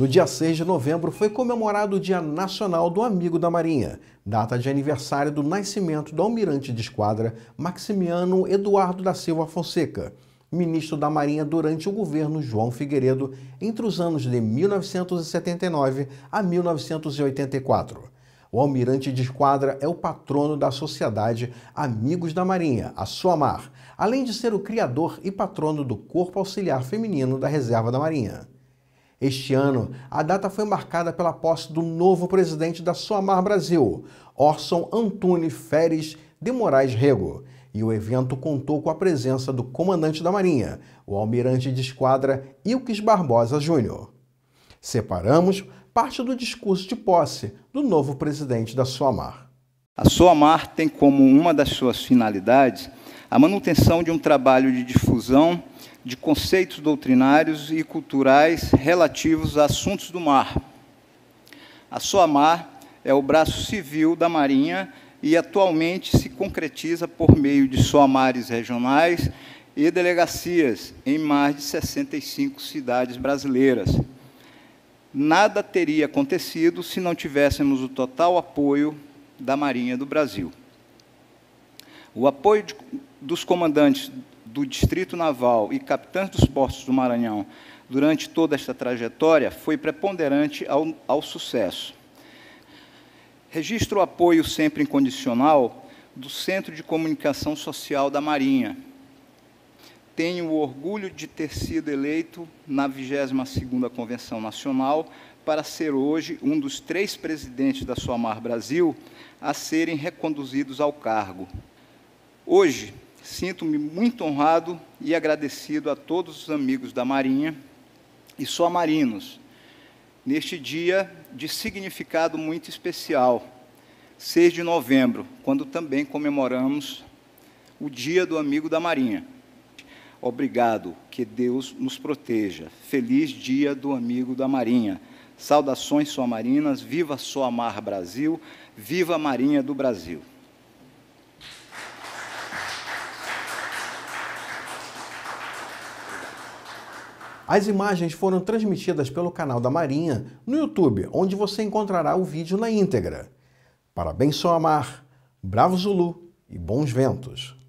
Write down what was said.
No dia 6 de novembro foi comemorado o Dia Nacional do Amigo da Marinha, data de aniversário do nascimento do almirante de esquadra Maximiano Eduardo da Silva Fonseca, ministro da Marinha durante o governo João Figueiredo entre os anos de 1979 a 1984. O almirante de esquadra é o patrono da sociedade Amigos da Marinha, a SOMAR, além de ser o criador e patrono do Corpo Auxiliar Feminino da Reserva da Marinha. Este ano, a data foi marcada pela posse do novo presidente da Suamar Brasil, Orson Antunes Feres de Moraes Rego, e o evento contou com a presença do comandante da Marinha, o almirante de esquadra Ilques Barbosa Júnior. Separamos parte do discurso de posse do novo presidente da Suamar. A Suamar tem como uma das suas finalidades a manutenção de um trabalho de difusão de conceitos doutrinários e culturais relativos a assuntos do mar. A SOAMAR é o braço civil da Marinha e atualmente se concretiza por meio de SOAMARES regionais e delegacias em mais de 65 cidades brasileiras. Nada teria acontecido se não tivéssemos o total apoio da Marinha do Brasil. O apoio de dos comandantes do Distrito Naval e capitães dos portos do Maranhão durante toda esta trajetória foi preponderante ao, ao sucesso. Registro o apoio sempre incondicional do Centro de Comunicação Social da Marinha. Tenho o orgulho de ter sido eleito na 22ª Convenção Nacional para ser hoje um dos três presidentes da Somar Brasil a serem reconduzidos ao cargo. Hoje, Sinto-me muito honrado e agradecido a todos os amigos da Marinha e só marinos neste dia de significado muito especial, 6 de novembro, quando também comemoramos o Dia do Amigo da Marinha. Obrigado, que Deus nos proteja. Feliz Dia do Amigo da Marinha. Saudações, Soamarinas, viva Soamar Brasil, viva a Marinha do Brasil. As imagens foram transmitidas pelo canal da Marinha no YouTube, onde você encontrará o vídeo na íntegra. Parabéns, Soamar! Bravo Zulu e bons ventos!